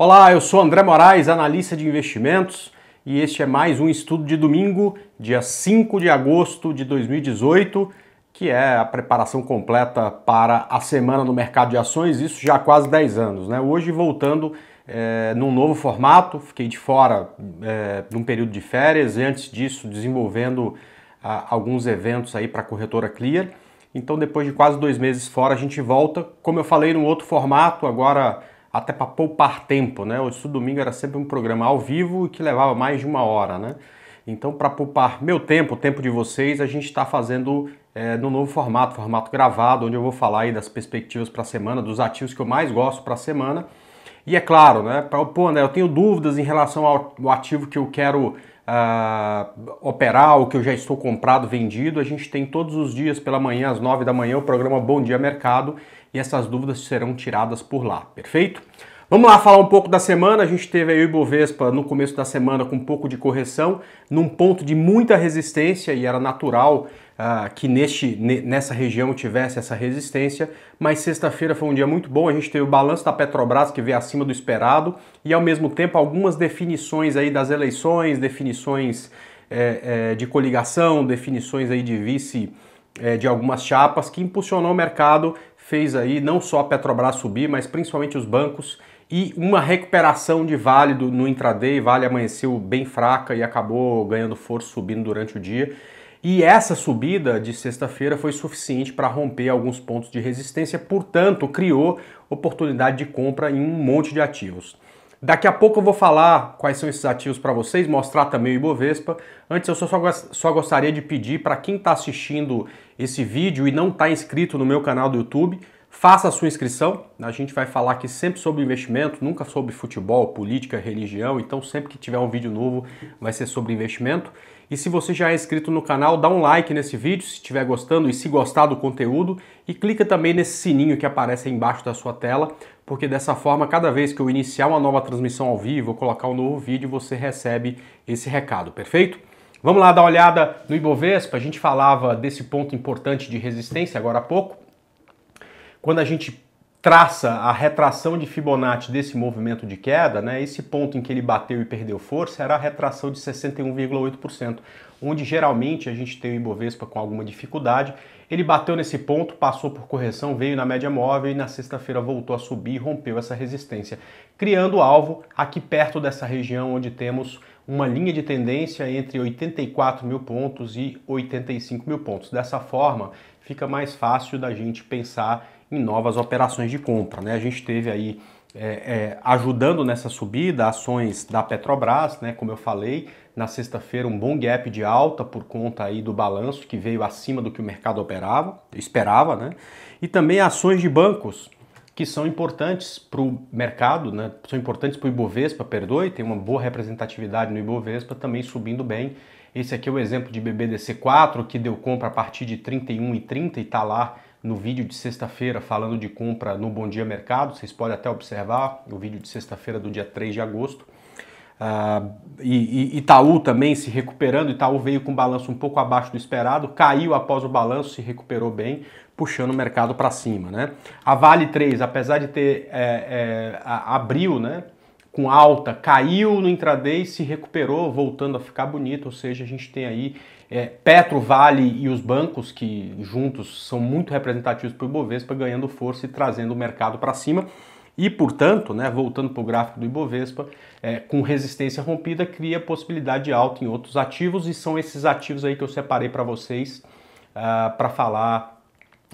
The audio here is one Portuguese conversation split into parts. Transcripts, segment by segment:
Olá, eu sou André Moraes, analista de investimentos, e este é mais um estudo de domingo, dia 5 de agosto de 2018, que é a preparação completa para a semana no mercado de ações, isso já há quase 10 anos. Né? Hoje voltando é, num novo formato, fiquei de fora é, num período de férias e antes disso desenvolvendo a, alguns eventos aí para a corretora Clear. Então depois de quase dois meses fora a gente volta, como eu falei, num outro formato, agora até para poupar tempo, né? O Estudo Domingo era sempre um programa ao vivo que levava mais de uma hora, né? Então, para poupar meu tempo, o tempo de vocês, a gente está fazendo é, no novo formato, formato gravado, onde eu vou falar aí das perspectivas para a semana, dos ativos que eu mais gosto para a semana e é claro, né? Pô, né, eu tenho dúvidas em relação ao ativo que eu quero uh, operar, o que eu já estou comprado, vendido. A gente tem todos os dias pela manhã, às 9 da manhã, o programa Bom Dia Mercado e essas dúvidas serão tiradas por lá, perfeito? Vamos lá falar um pouco da semana. A gente teve aí o Ibovespa no começo da semana com um pouco de correção, num ponto de muita resistência e era natural ah, que neste, nessa região tivesse essa resistência, mas sexta-feira foi um dia muito bom, a gente teve o balanço da Petrobras que veio acima do esperado e ao mesmo tempo algumas definições aí das eleições, definições é, é, de coligação, definições aí de vice é, de algumas chapas que impulsionou o mercado, fez aí não só a Petrobras subir, mas principalmente os bancos e uma recuperação de Vale no intraday, Vale amanheceu bem fraca e acabou ganhando força subindo durante o dia. E essa subida de sexta-feira foi suficiente para romper alguns pontos de resistência, portanto, criou oportunidade de compra em um monte de ativos. Daqui a pouco eu vou falar quais são esses ativos para vocês, mostrar também o Ibovespa. Antes eu só, só gostaria de pedir para quem está assistindo esse vídeo e não está inscrito no meu canal do YouTube, Faça a sua inscrição, a gente vai falar aqui sempre sobre investimento, nunca sobre futebol, política, religião, então sempre que tiver um vídeo novo vai ser sobre investimento. E se você já é inscrito no canal, dá um like nesse vídeo se estiver gostando e se gostar do conteúdo e clica também nesse sininho que aparece aí embaixo da sua tela, porque dessa forma, cada vez que eu iniciar uma nova transmissão ao vivo, ou colocar um novo vídeo, você recebe esse recado, perfeito? Vamos lá dar uma olhada no Ibovespa, a gente falava desse ponto importante de resistência agora há pouco, quando a gente traça a retração de Fibonacci desse movimento de queda, né, esse ponto em que ele bateu e perdeu força era a retração de 61,8%, onde geralmente a gente tem o Ibovespa com alguma dificuldade. Ele bateu nesse ponto, passou por correção, veio na média móvel e na sexta-feira voltou a subir e rompeu essa resistência, criando alvo aqui perto dessa região onde temos uma linha de tendência entre 84 mil pontos e 85 mil pontos. Dessa forma, fica mais fácil da gente pensar em novas operações de compra. Né? A gente teve aí é, é, ajudando nessa subida ações da Petrobras, né? como eu falei, na sexta-feira um bom gap de alta por conta aí do balanço que veio acima do que o mercado operava, esperava, né? E também ações de bancos que são importantes para o mercado, né? São importantes para o Ibovespa, perdoe, tem uma boa representatividade no Ibovespa, também subindo bem. Esse aqui é o exemplo de BBDC4 que deu compra a partir de 31 e e está lá no vídeo de sexta-feira falando de compra no Bom Dia Mercado. Vocês podem até observar o vídeo de sexta-feira do dia 3 de agosto. Uh, e, e, Itaú também se recuperando. Itaú veio com balanço um pouco abaixo do esperado, caiu após o balanço, se recuperou bem, puxando o mercado para cima. Né? A Vale 3, apesar de ter é, é, abril, né? com alta, caiu no intraday, se recuperou, voltando a ficar bonito, ou seja, a gente tem aí é, Petro, Vale e os bancos, que juntos são muito representativos para o Ibovespa, ganhando força e trazendo o mercado para cima. E, portanto, né, voltando para o gráfico do Ibovespa, é, com resistência rompida, cria possibilidade de alta em outros ativos, e são esses ativos aí que eu separei para vocês uh, ah, para falar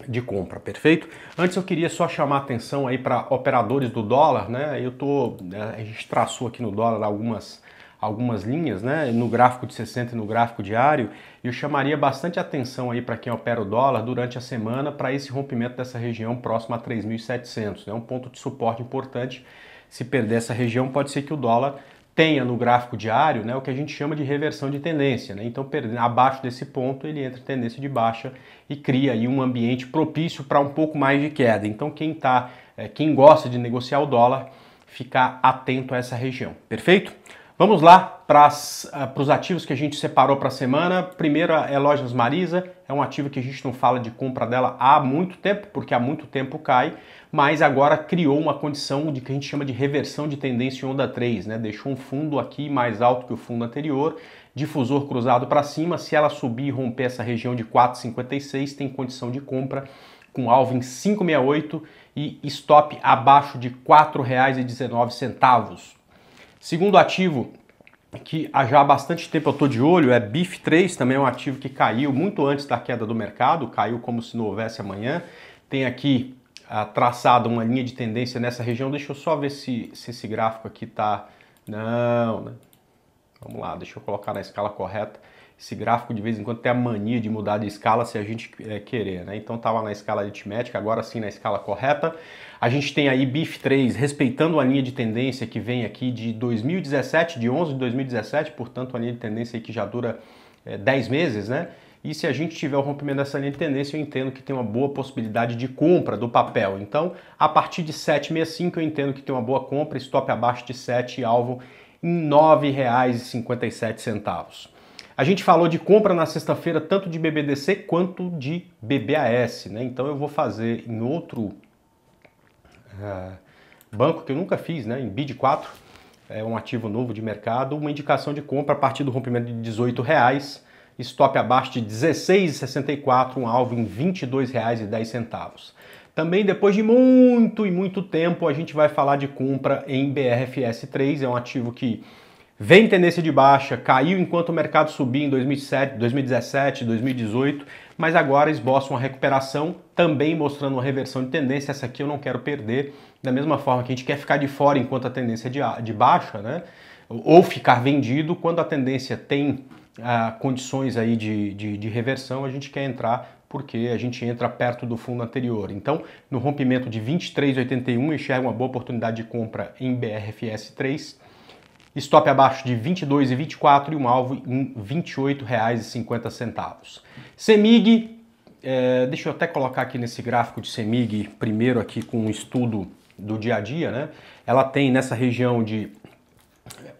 de compra, perfeito? Antes eu queria só chamar atenção aí para operadores do dólar, né? Eu tô, né, a gente traçou aqui no dólar algumas algumas linhas, né, no gráfico de 60 e no gráfico diário, eu chamaria bastante atenção aí para quem opera o dólar durante a semana para esse rompimento dessa região próxima a 3.700, é né? um ponto de suporte importante. Se perder essa região, pode ser que o dólar tenha no gráfico diário né, o que a gente chama de reversão de tendência. Né? Então, abaixo desse ponto, ele entra em tendência de baixa e cria aí um ambiente propício para um pouco mais de queda. Então, quem, tá, é, quem gosta de negociar o dólar, ficar atento a essa região. Perfeito? Vamos lá para, ah, os ativos que a gente separou para a semana. Primeiro é Lojas Marisa, é um ativo que a gente não fala de compra dela há muito tempo, porque há muito tempo cai, mas agora criou uma condição de que a gente chama de reversão de tendência em onda 3, né? Deixou um fundo aqui mais alto que o fundo anterior, difusor cruzado para cima. Se ela subir e romper essa região de 4,56, tem condição de compra com alvo em 5,68 e stop abaixo de R$ 4,19 Segundo ativo que já há bastante tempo eu estou de olho é BIF3, também é um ativo que caiu muito antes da queda do mercado, caiu como se não houvesse amanhã. Tem aqui ah, traçado uma linha de tendência nessa região. Deixa eu só ver se, se esse gráfico aqui está... Não, né? Vamos lá, deixa eu colocar na escala correta. Esse gráfico de vez em quando tem a mania de mudar de escala se a gente é, querer, né? Então estava na escala aritmética, agora sim na escala correta. A gente tem aí BIF3 respeitando a linha de tendência que vem aqui de 2017, de 11 de 2017, portanto a linha de tendência que já dura é, eh, 10 meses, né? E se a gente tiver o rompimento dessa linha de tendência, eu entendo que tem uma boa possibilidade de compra do papel. Então, a partir de 7,65 eu entendo que tem uma boa compra, stop abaixo de 7, alvo em R$ 9,57. A gente falou de compra na sexta-feira, tanto de BBDC quanto de BBAS, né? Então eu vou fazer em outro eh, banco que eu nunca fiz, né? Em BID 4, é um ativo novo de mercado, uma indicação de compra a partir do rompimento de R$ stop abaixo de 16,64, um alvo em R$ 22,10. Também depois de muito e muito tempo a gente vai falar de compra em BRFS3, é um ativo que Vem tendência de baixa, caiu enquanto o mercado subia em 2007, 2017, 2018, mas agora esboça uma recuperação, também mostrando uma reversão de tendência. Essa aqui eu não quero perder, da mesma forma que a gente quer ficar de fora enquanto a tendência é de, baixa, né? ou ficar vendido quando a tendência tem ah, condições aí de, de, de reversão, a gente quer entrar porque a gente entra perto do fundo anterior. Então, no rompimento de 23,81, enxerga uma boa oportunidade de compra em BRFS 3 stop abaixo de 22,24 e um alvo em R$ 28,50. Semig, é, deixa eu até colocar aqui nesse gráfico de Semig primeiro aqui com um estudo do dia a dia, né? Ela tem nessa região de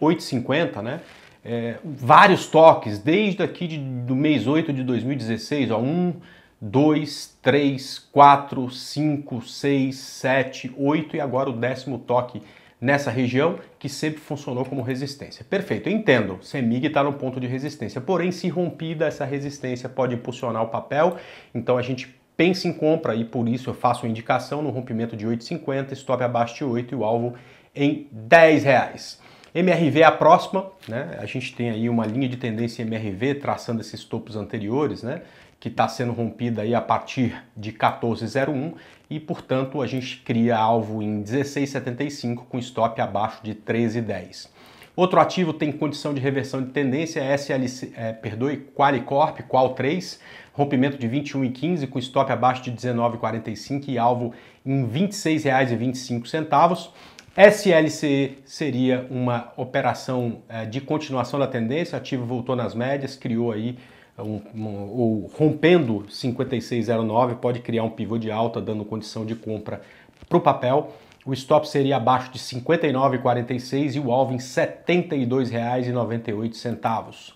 8,50, né? É, vários toques, desde aqui de, do mês 8 de 2016, ó, 1, 2, 3, 4, 5, 6, 7, 8 e agora o décimo toque nessa região que sempre funcionou como resistência. Perfeito, entendo. CEMIG está no ponto de resistência, porém, se rompida essa resistência pode impulsionar o papel, então a gente pensa em compra e por isso eu faço a indicação no rompimento de 8,50, stop abaixo de 8 e o alvo em 10 reais. MRV é a próxima, né? A gente tem aí uma linha de tendência MRV traçando esses topos anteriores, né? que está sendo rompida aí a partir de 14,01 e, portanto, a gente cria alvo em 16,75 com stop abaixo de 13,10. Outro ativo tem condição de reversão de tendência é SLC, é, perdoe, Qualicorp, Qual 3, rompimento de 21,15 com stop abaixo de 19,45 e alvo em R$ 26,25. SLC seria uma operação é, de continuação da tendência, ativo voltou nas médias, criou aí é um, um, ou rompendo 56,09 pode criar um pivô de alta, dando condição de compra para o papel. O stop seria abaixo de 59,46 e o alvo em R$ 72,98.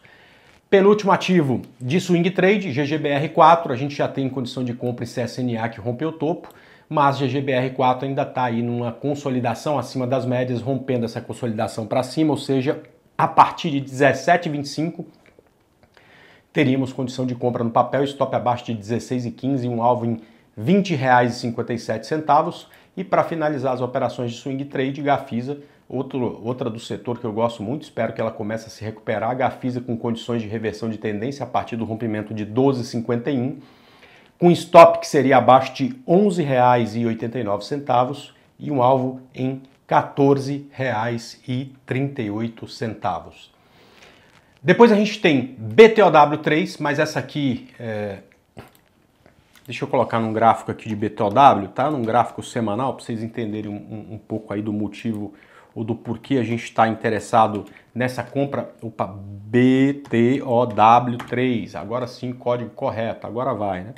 Penúltimo ativo de swing trade, GGBR4, a gente já tem condição de compra em CSNA que rompeu o topo, mas GGBR4 ainda está aí numa consolidação acima das médias, rompendo essa consolidação para cima, ou seja, a partir de 17,25 teríamos condição de compra no papel stop abaixo de 16,15 e um alvo em R$ 20,57. E para finalizar as operações de swing trade, Gafisa, outro, outra do setor que eu gosto muito, espero que ela comece a se recuperar, Gafisa com condições de reversão de tendência a partir do rompimento de 12,51, com stop que seria abaixo de R$ 11,89 e um alvo em R$ 14,38. Depois a gente tem BTOW3, mas essa aqui é... Deixa eu colocar num gráfico aqui de BTOW, tá? Num gráfico semanal, para vocês entenderem um, um, pouco aí do motivo ou do porquê a gente está interessado nessa compra. Opa, BTOW3. Agora sim, código correto, agora vai, né?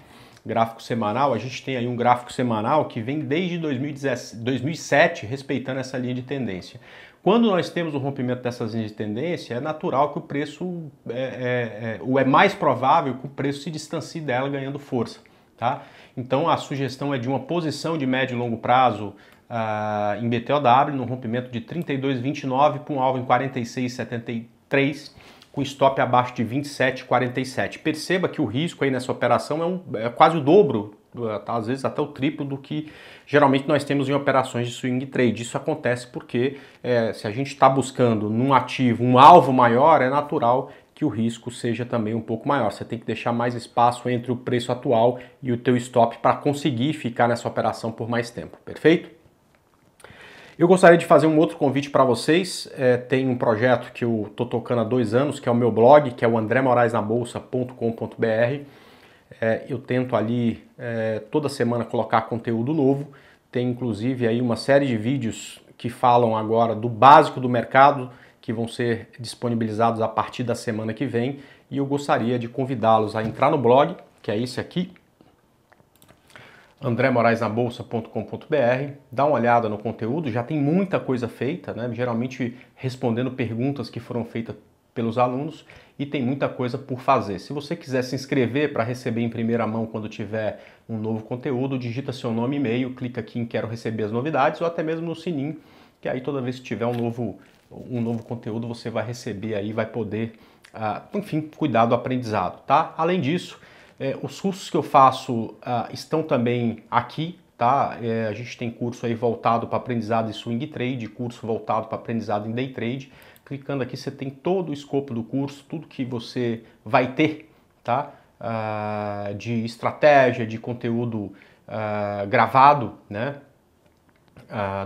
Gráfico semanal, a gente tem aí um gráfico semanal que vem desde 2017, respeitando essa linha de tendência. Quando nós temos o rompimento dessas linhas de tendência, é natural que o preço, é, é, ou é, é mais provável que o preço se distancie dela ganhando força. Tá? Então a sugestão é de uma posição de médio e longo prazo uh, em BTOW, no rompimento de 32,29 para um alvo em 46,73 com stop abaixo de 27,47. Perceba que o risco aí nessa operação é, um, é quase o dobro, eh, tá, às vezes até o triplo do que geralmente nós temos em operações de swing trade. Isso acontece porque é, se a gente está buscando num ativo um alvo maior, é natural que o risco seja também um pouco maior. Você tem que deixar mais espaço entre o preço atual e o teu stop para conseguir ficar nessa operação por mais tempo, perfeito? Eu gostaria de fazer um outro convite para vocês. É, tem um projeto que eu tô tocando há dois anos, que é o meu blog, que é o andremoraisnabolsa.com.br. É, eu tento ali é, toda semana colocar conteúdo novo. Tem inclusive aí uma série de vídeos que falam agora do básico do mercado, que vão ser disponibilizados a partir da semana que vem. E eu gostaria de convidá-los a entrar no blog, que é esse aqui, andremoraesnabolsa.com.br, dá uma olhada no conteúdo, já tem muita coisa feita, né? geralmente respondendo perguntas que foram feitas pelos alunos e tem muita coisa por fazer. Se você quiser se inscrever para receber em primeira mão quando tiver um novo conteúdo, digita seu nome e e-mail, clica aqui em quero receber as novidades ou até mesmo no sininho, que aí toda vez que tiver um novo, um novo conteúdo você vai receber aí, vai poder, ah, enfim, cuidar do aprendizado, tá? Além disso, é, os cursos que eu faço ah, estão também aqui, tá? É, a gente tem curso aí voltado para aprendizado em swing trade, curso voltado para aprendizado em day trade. Clicando aqui você tem todo o escopo do curso, tudo que você vai ter, tá? Ah, de estratégia, de conteúdo ah, gravado, né?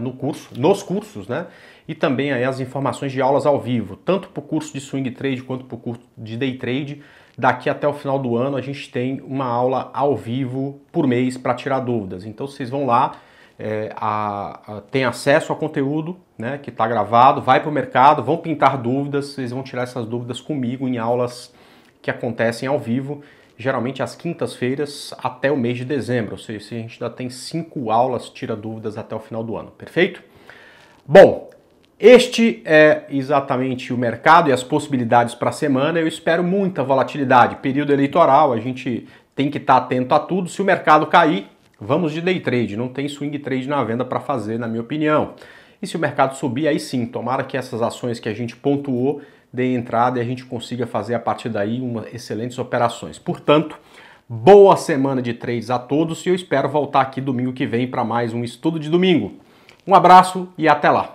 no curso, nos cursos, né? E também aí as informações de aulas ao vivo, tanto para o curso de swing trade quanto para o curso de day trade. Daqui até o final do ano a gente tem uma aula ao vivo por mês para tirar dúvidas. Então vocês vão lá, é, a, a, tem acesso ao conteúdo né, que está gravado, vai para o mercado, vão pintar dúvidas, vocês vão tirar essas dúvidas comigo em aulas que acontecem ao vivo, geralmente às quintas-feiras até o mês de dezembro. Ou seja, a gente ainda tem cinco aulas tira dúvidas até o final do ano, perfeito? Bom, este é exatamente o mercado e as possibilidades para a semana. Eu espero muita volatilidade. Período eleitoral, a gente tem que estar tá atento a tudo. Se o mercado cair, vamos de day trade. Não tem swing trade na venda para fazer, na minha opinião. E se o mercado subir, aí sim, tomara que essas ações que a gente pontuou deem entrada e a gente consiga fazer a partir daí uma, excelentes operações. Portanto, boa semana de trades a todos e eu espero voltar aqui domingo que vem para mais um estudo de domingo. Um abraço e até lá!